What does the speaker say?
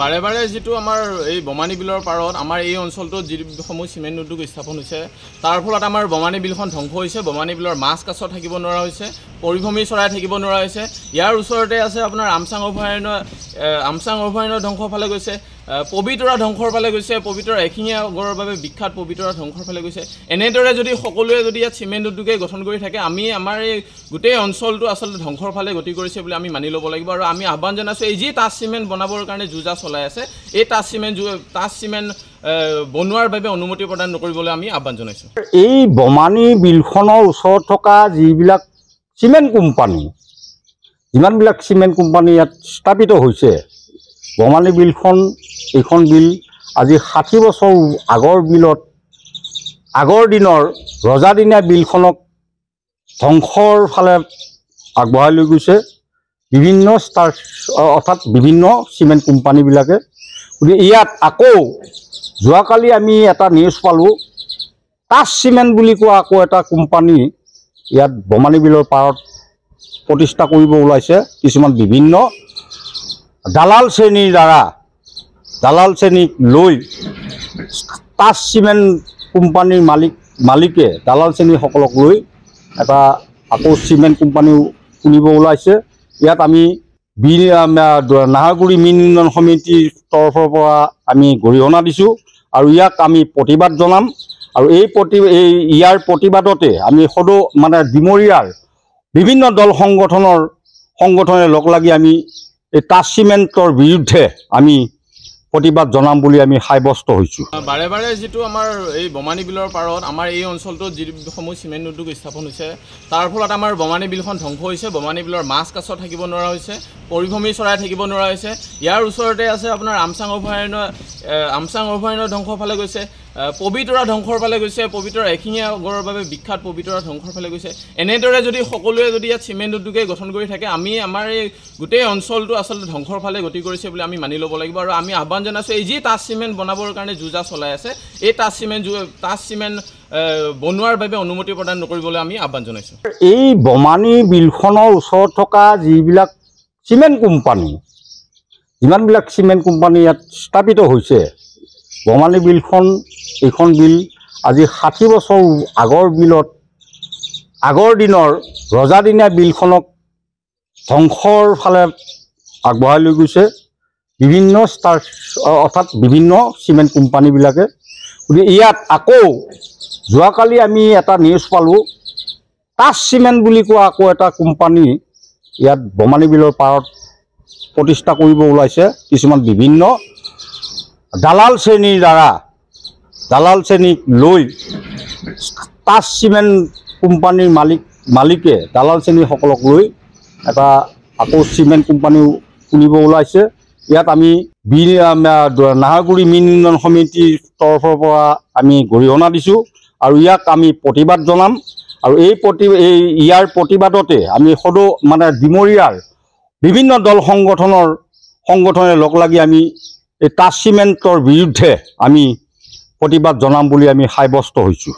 বাৰে বাৰে যিটো আমাৰ এই বমানী বিলৰ পাৰত আমাৰ এই অঞ্চলটোত যিসমূহ চিমেণ্ট উদ্যোগ স্থাপন হৈছে তাৰ ফলত আমাৰ বমানী বিলখন ধ্বংস হৈছে বমানী বিলৰ মাছ কাছ থাকিব নোৱাৰা হৈছে পৰিভ্ৰমী চৰাই থাকিব নোৱাৰা হৈছে ইয়াৰ ওচৰতে আছে আপোনাৰ আমচাং অভয়াৰণ্য আমচাং অভয়াৰণ্য ধ্বংসৰ ফালে গৈছে পবিতৰা ধ্বংসৰ ফালে গৈছে পবিতৰা এশিঙীয়া গড়ৰ বাবে বিখ্যাত পবিতৰা ধ্বংসৰ ফালে গৈছে এনেদৰে যদি সকলোৱে যদি ইয়াত চিমেণ্ট উদ্যোগে গঠন কৰি থাকে আমি আমাৰ এই গোটেই অঞ্চলটো আচলতে ধ্বংসৰ ফালে গতি কৰিছে বুলি আমি মানি ল'ব লাগিব আৰু আমি আহ্বান জনাইছোঁ এই যি তাজ চিমেণ্ট বনাবৰ কাৰণে যুঁজা চলাই আছে এই তাজ চিমেণ্ট যু তাজ চিমেণ্ট বনোৱাৰ বাবে অনুমতি প্ৰদান নকৰিবলৈ আমি আহ্বান জনাইছোঁ এই বমানী বিলখনৰ ওচৰত থকা যিবিলাক চিমেণ্ট কোম্পানী যিমানবিলাক চিমেণ্ট কোম্পানী ইয়াত স্থাপিত হৈছে বঙালী বিলখন এইখন বিল আজি ষাঠি বছৰ আগৰ বিলত আগৰ দিনৰ ৰজাদিনীয়া বিলখনক ধ্বংসৰ ফালে আগবঢ়াই লৈ গৈছে বিভিন্ন ষ্টাৰ্ট অৰ্থাৎ বিভিন্ন চিমেণ্ট কোম্পানীবিলাকে গতিকে ইয়াত আকৌ যোৱাকালি আমি এটা নিউজ পালোঁ কাচ চিমেণ্ট বুলি কোৱা আকৌ এটা কোম্পানী ইয়াত বমানী বিলৰ পাৰত প্ৰতিষ্ঠা কৰিব ওলাইছে কিছুমান বিভিন্ন দালাল শ্ৰেণীৰ দ্বাৰা দালাল শ্ৰেণীক লৈ পাঁচ চিমেণ্ট কোম্পানীৰ মালিক মালিকে দালাল শ্ৰেণীসকলক লৈ এটা আকৌ চিমেণ্ট কোম্পানী খুলিব ওলাইছে ইয়াত আমি বি নাহাৰগুৰি মীন উন্নয়ন সমিতিৰ তৰফৰ পৰা আমি গৰিহণা দিছোঁ আৰু ইয়াক আমি প্ৰতিবাদ জনাম আৰু এই প্ৰতি এই ইয়াৰ প্ৰতিবাদতে আমি সদৌ মানে ডিমৰীয়াৰ বিভিন্ন দল সংগঠনৰ সংগঠনে লগ লাগি আমি এই টাচ চিমেণ্টৰ বিৰুদ্ধে আমি প্ৰতিবাদ জনাম বুলি আমি সাব্যস্ত হৈছোঁ বাৰে বাৰে যিটো আমাৰ এই বমানী বিলৰ পাৰত আমাৰ এই অঞ্চলটোত যিসমূহ চিমেণ্ট উদ্যোগ স্থাপন হৈছে তাৰ ফলত আমাৰ বমানী বিলখন ধ্বংস হৈছে বমানী বিলৰ মাছ কাছ থাকিব নোৱাৰা হৈছে পৰিভ্ৰমী চৰাই থাকিব নোৱাৰা হৈছে ইয়াৰ ওচৰতে আছে আপোনাৰ আমচাং অভয়াৰণ্য আমচাং অভয়াৰণ্য ধ্বংসৰ ফালে গৈছে পবিতৰা ধ্বংসৰ ফালে গৈছে পবিতৰা এশিঙীয়া গড়ৰ বাবে বিখ্যাত পবিতৰা ধ্বংসৰ ফালে গৈছে এনেদৰে যদি সকলোৱে যদি ইয়াত চিমেণ্ট উদ্যোগে গঠন কৰি থাকে আমি আমাৰ এই গোটেই অঞ্চলটো আচলতে ধ্বংসৰ ফালে গতি কৰিছে বুলি আমি মানি ল'ব লাগিব আৰু আমি আহ্বান জনাইছোঁ এই যি টাচ চিমেণ্ট বনাবৰ কাৰণে যুঁজা চলাই আছে এই টাচ চিমেণ্ট যু টাচ চিমেণ্ট বনোৱাৰ বাবে অনুমতি প্ৰদান নকৰিবলৈ আমি আহ্বান জনাইছোঁ এই বমানী বিলখনৰ ওচৰত থকা যিবিলাক চিমেণ্ট কোম্পানী যিমানবিলাক চিমেণ্ট কোম্পানী ইয়াত স্থাপিত হৈছে বঙালী বিলখন এইখন বিল আজি ষাঠি বছৰ আগৰ বিলত আগৰ দিনৰ ৰজাদিনীয়া বিলখনক ধ্বংসৰ ফালে আগবঢ়াই লৈ গৈছে বিভিন্ন ষ্টাৰ্ট অৰ্থাৎ বিভিন্ন চিমেণ্ট কোম্পানীবিলাকে গতিকে ইয়াত আকৌ যোৱাকালি আমি এটা নিউজ পালোঁ তাজ চিমেণ্ট বুলি কোৱা আকৌ এটা কোম্পানী ইয়াত বঙালী বিলৰ পাৰত প্ৰতিষ্ঠা কৰিব ওলাইছে কিছুমান বিভিন্ন দালাল শ্ৰেণীৰ দ্বাৰা দালাল শ্ৰেণীক লৈ পাঁচ চিমেণ্ট কোম্পানীৰ মালিক মালিকে দালাল শ্ৰেণীসকলক লৈ এটা আকৌ চিমেণ্ট কোম্পানী খুলিব ওলাইছে ইয়াত আমি বি নাহাৰগুৰি মীন উন্নয়ন সমিতিৰ তৰফৰ পৰা আমি গৰিহণা দিছোঁ আৰু ইয়াক আমি প্ৰতিবাদ জনাম আৰু এই প্ৰতি এই ইয়াৰ প্ৰতিবাদতে আমি সদৌ মানে ডিমৰীয়াৰ বিভিন্ন দল সংগঠনৰ সংগঠনে লগ লাগি আমি এই তাচিমেণ্টৰ বিৰুদ্ধে আমি প্ৰতিবাদ জনাম বুলি আমি সাব্যস্ত হৈছোঁ